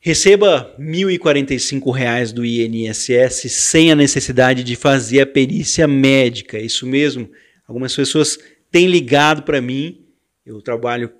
Receba R$ 1.045 do INSS sem a necessidade de fazer a perícia médica. É isso mesmo. Algumas pessoas têm ligado para mim. Eu trabalho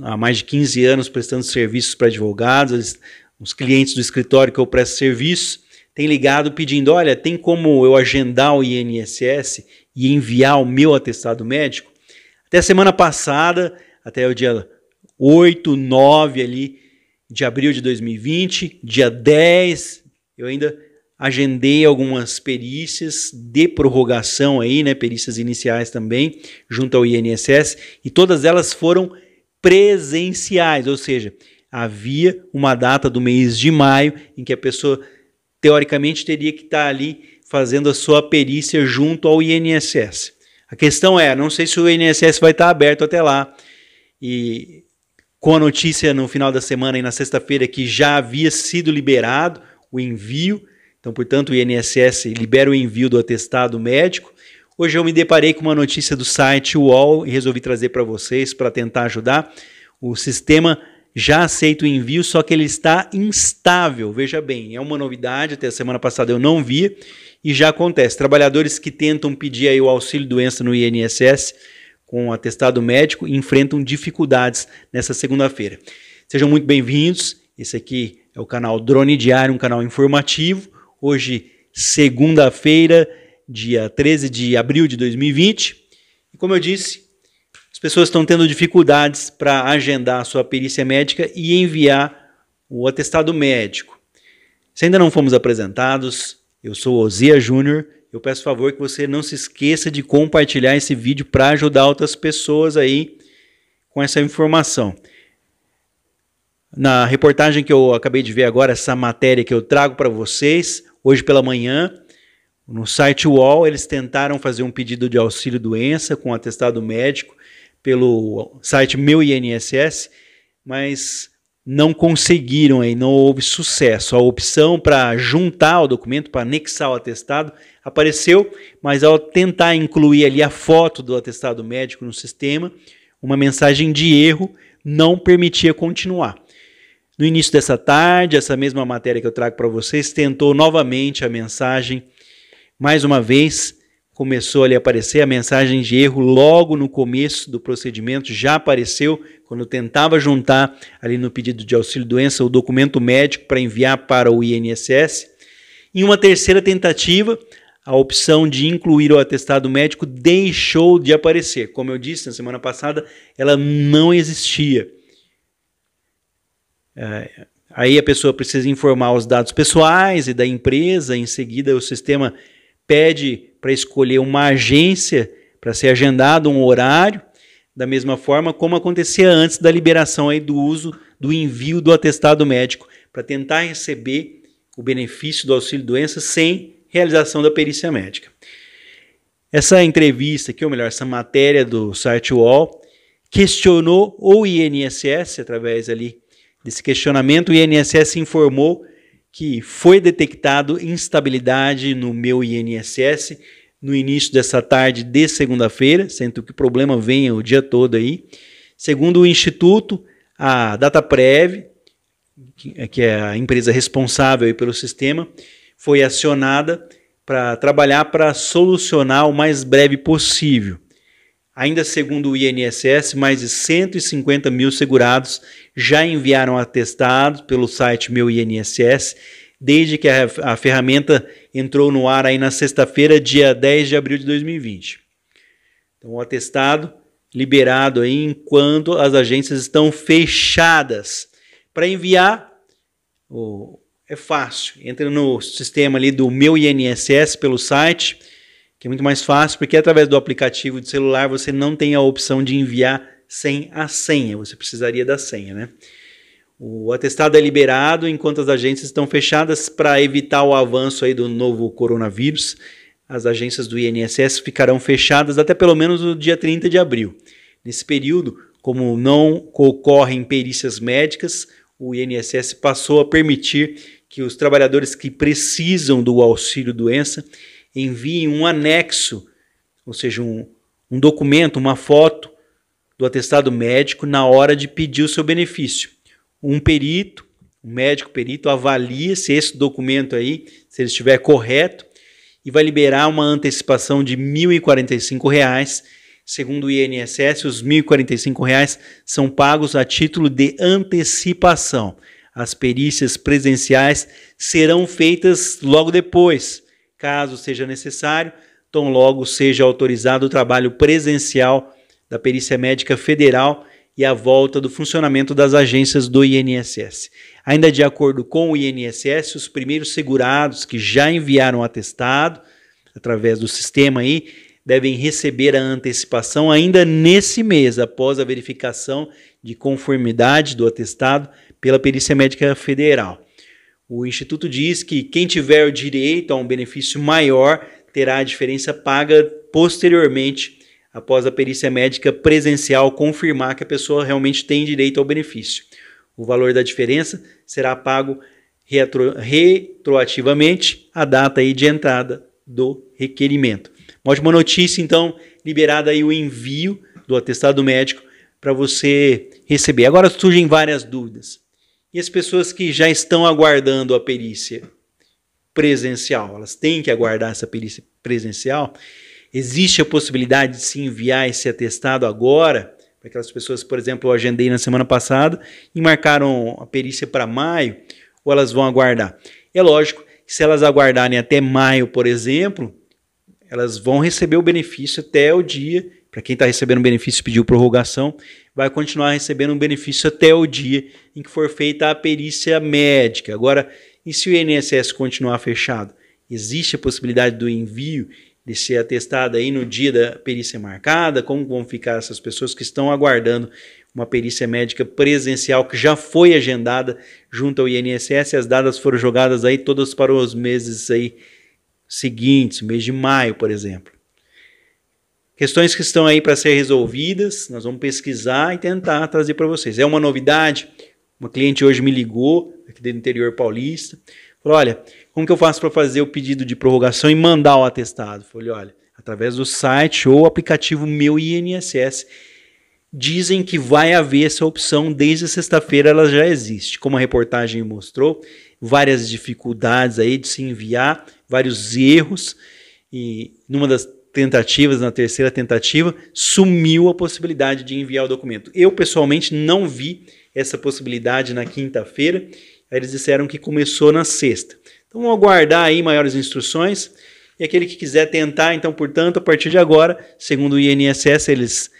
há mais de 15 anos prestando serviços para advogados, os clientes do escritório que eu presto serviço têm ligado pedindo: olha, tem como eu agendar o INSS e enviar o meu atestado médico? Até a semana passada, até o dia 8, 9 ali, de abril de 2020, dia 10, eu ainda agendei algumas perícias de prorrogação aí, né, perícias iniciais também, junto ao INSS, e todas elas foram presenciais, ou seja, havia uma data do mês de maio em que a pessoa teoricamente teria que estar ali fazendo a sua perícia junto ao INSS. A questão é, não sei se o INSS vai estar aberto até lá. E com a notícia no final da semana e na sexta-feira que já havia sido liberado o envio. Então, portanto, o INSS libera o envio do atestado médico. Hoje eu me deparei com uma notícia do site UOL e resolvi trazer para vocês para tentar ajudar. O sistema já aceita o envio, só que ele está instável. Veja bem, é uma novidade, até a semana passada eu não vi e já acontece. Trabalhadores que tentam pedir aí o auxílio doença no INSS com atestado médico e enfrentam dificuldades nessa segunda-feira. Sejam muito bem-vindos. Esse aqui é o canal Drone Diário, um canal informativo. Hoje, segunda-feira, dia 13 de abril de 2020. E como eu disse, as pessoas estão tendo dificuldades para agendar a sua perícia médica e enviar o atestado médico. Se ainda não fomos apresentados, eu sou Ozia Júnior eu peço favor que você não se esqueça de compartilhar esse vídeo para ajudar outras pessoas aí com essa informação. Na reportagem que eu acabei de ver agora, essa matéria que eu trago para vocês, hoje pela manhã, no site UOL, eles tentaram fazer um pedido de auxílio doença com atestado médico pelo site Meu INSS, mas não conseguiram aí, não houve sucesso. A opção para juntar o documento, para anexar o atestado, apareceu, mas ao tentar incluir ali a foto do atestado médico no sistema, uma mensagem de erro não permitia continuar. No início dessa tarde, essa mesma matéria que eu trago para vocês tentou novamente a mensagem, mais uma vez começou ali a aparecer a mensagem de erro logo no começo do procedimento, já apareceu quando eu tentava juntar ali no pedido de auxílio-doença o documento médico para enviar para o INSS. Em uma terceira tentativa, a opção de incluir o atestado médico deixou de aparecer. Como eu disse na semana passada, ela não existia. É, aí a pessoa precisa informar os dados pessoais e da empresa, em seguida o sistema pede para escolher uma agência para ser agendado um horário da mesma forma como acontecia antes da liberação aí do uso do envio do atestado médico para tentar receber o benefício do auxílio doença sem realização da perícia médica. Essa entrevista aqui, ou melhor, essa matéria do site UOL, questionou o INSS, através ali desse questionamento, o INSS informou que foi detectado instabilidade no meu INSS no início dessa tarde de segunda-feira, sendo que o problema venha o dia todo aí. Segundo o Instituto, a DataPrev, que é, é a empresa responsável pelo sistema, foi acionada para trabalhar para solucionar o mais breve possível. Ainda segundo o INSS, mais de 150 mil segurados já enviaram atestados pelo site Meu INSS desde que a, a ferramenta entrou no ar aí na sexta-feira, dia 10 de abril de 2020. Então, o atestado liberado aí enquanto as agências estão fechadas. Para enviar, é fácil. Entra no sistema ali do Meu INSS pelo site, que é muito mais fácil, porque através do aplicativo de celular você não tem a opção de enviar sem a senha. Você precisaria da senha, né? O atestado é liberado enquanto as agências estão fechadas para evitar o avanço aí do novo coronavírus. As agências do INSS ficarão fechadas até pelo menos o dia 30 de abril. Nesse período, como não ocorrem perícias médicas, o INSS passou a permitir que os trabalhadores que precisam do auxílio doença enviem um anexo, ou seja, um, um documento, uma foto do atestado médico na hora de pedir o seu benefício um perito, um médico perito, avalia se esse documento aí, se ele estiver correto, e vai liberar uma antecipação de R$ 1.045. Segundo o INSS, os R$ 1.045 são pagos a título de antecipação. As perícias presenciais serão feitas logo depois, caso seja necessário, tão logo seja autorizado o trabalho presencial da Perícia Médica Federal e a volta do funcionamento das agências do INSS. Ainda de acordo com o INSS, os primeiros segurados que já enviaram atestado através do sistema aí devem receber a antecipação ainda nesse mês, após a verificação de conformidade do atestado pela Perícia Médica Federal. O Instituto diz que quem tiver o direito a um benefício maior terá a diferença paga posteriormente após a perícia médica presencial confirmar que a pessoa realmente tem direito ao benefício. O valor da diferença será pago retro, retroativamente à data aí de entrada do requerimento. Uma ótima notícia, então, liberada aí o envio do atestado médico para você receber. Agora surgem várias dúvidas. E as pessoas que já estão aguardando a perícia presencial, elas têm que aguardar essa perícia presencial? Existe a possibilidade de se enviar esse atestado agora? Para aquelas pessoas, por exemplo, eu agendei na semana passada e marcaram a perícia para maio, ou elas vão aguardar? É lógico, se elas aguardarem até maio, por exemplo, elas vão receber o benefício até o dia. Para quem está recebendo benefício e pediu prorrogação, vai continuar recebendo o benefício até o dia em que for feita a perícia médica. Agora, e se o INSS continuar fechado? Existe a possibilidade do envio de ser atestada aí no dia da perícia marcada, como vão ficar essas pessoas que estão aguardando uma perícia médica presencial que já foi agendada junto ao INSS, as datas foram jogadas aí todas para os meses aí seguintes, mês de maio, por exemplo. Questões que estão aí para ser resolvidas, nós vamos pesquisar e tentar trazer para vocês. É uma novidade. Uma cliente hoje me ligou aqui do interior paulista, Falou, olha, como que eu faço para fazer o pedido de prorrogação e mandar o atestado? Falei, olha, através do site ou aplicativo Meu INSS. Dizem que vai haver essa opção, desde sexta-feira ela já existe. Como a reportagem mostrou, várias dificuldades aí de se enviar, vários erros, e numa das tentativas, na terceira tentativa, sumiu a possibilidade de enviar o documento. Eu pessoalmente não vi essa possibilidade na quinta-feira Aí eles disseram que começou na sexta. Então vamos aguardar aí maiores instruções. E aquele que quiser tentar, então, portanto, a partir de agora, segundo o INSS, eles,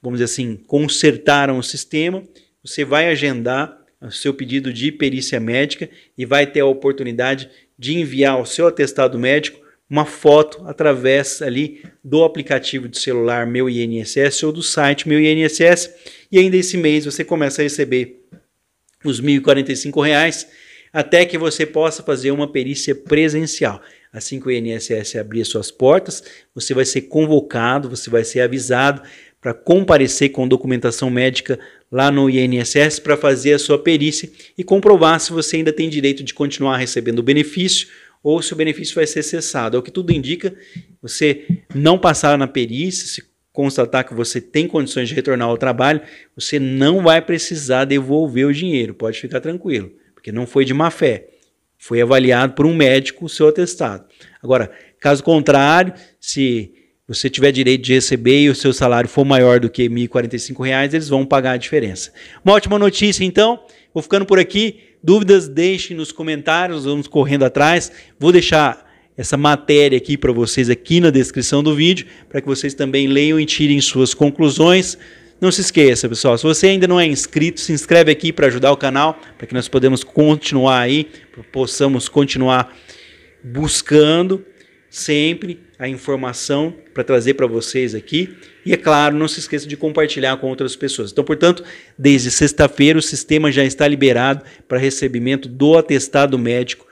vamos dizer assim, consertaram o sistema. Você vai agendar o seu pedido de perícia médica e vai ter a oportunidade de enviar ao seu atestado médico uma foto através ali do aplicativo de celular Meu INSS ou do site Meu INSS. E ainda esse mês você começa a receber os R$ 1.045, até que você possa fazer uma perícia presencial. Assim que o INSS abrir suas portas, você vai ser convocado, você vai ser avisado para comparecer com documentação médica lá no INSS para fazer a sua perícia e comprovar se você ainda tem direito de continuar recebendo o benefício ou se o benefício vai ser cessado. É o que tudo indica, você não passar na perícia, se constatar que você tem condições de retornar ao trabalho, você não vai precisar devolver o dinheiro, pode ficar tranquilo, porque não foi de má fé. Foi avaliado por um médico o seu atestado. Agora, caso contrário, se você tiver direito de receber e o seu salário for maior do que R$ 1.045, eles vão pagar a diferença. Uma ótima notícia, então. Vou ficando por aqui. Dúvidas, deixem nos comentários, vamos correndo atrás. Vou deixar essa matéria aqui para vocês aqui na descrição do vídeo, para que vocês também leiam e tirem suas conclusões. Não se esqueça, pessoal, se você ainda não é inscrito, se inscreve aqui para ajudar o canal, para que nós podemos continuar aí, possamos continuar buscando sempre a informação para trazer para vocês aqui. E é claro, não se esqueça de compartilhar com outras pessoas. Então, portanto, desde sexta-feira o sistema já está liberado para recebimento do atestado médico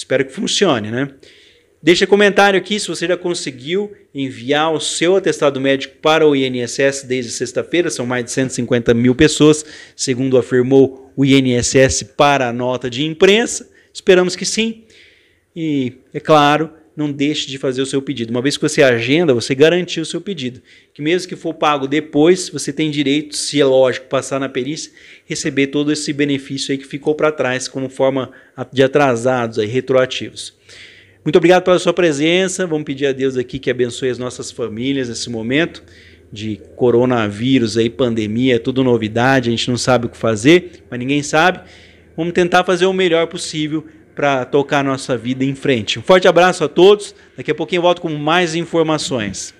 Espero que funcione, né? Deixa comentário aqui se você já conseguiu enviar o seu atestado médico para o INSS desde sexta-feira. São mais de 150 mil pessoas, segundo afirmou o INSS para a nota de imprensa. Esperamos que sim. E, é claro, não deixe de fazer o seu pedido. Uma vez que você agenda, você garantiu o seu pedido. Que mesmo que for pago depois, você tem direito, se é lógico, passar na perícia, receber todo esse benefício aí que ficou para trás como forma de atrasados aí, retroativos. Muito obrigado pela sua presença. Vamos pedir a Deus aqui que abençoe as nossas famílias nesse momento de coronavírus aí, pandemia, é tudo novidade, a gente não sabe o que fazer, mas ninguém sabe. Vamos tentar fazer o melhor possível para tocar a nossa vida em frente. Um forte abraço a todos. Daqui a pouquinho eu volto com mais informações.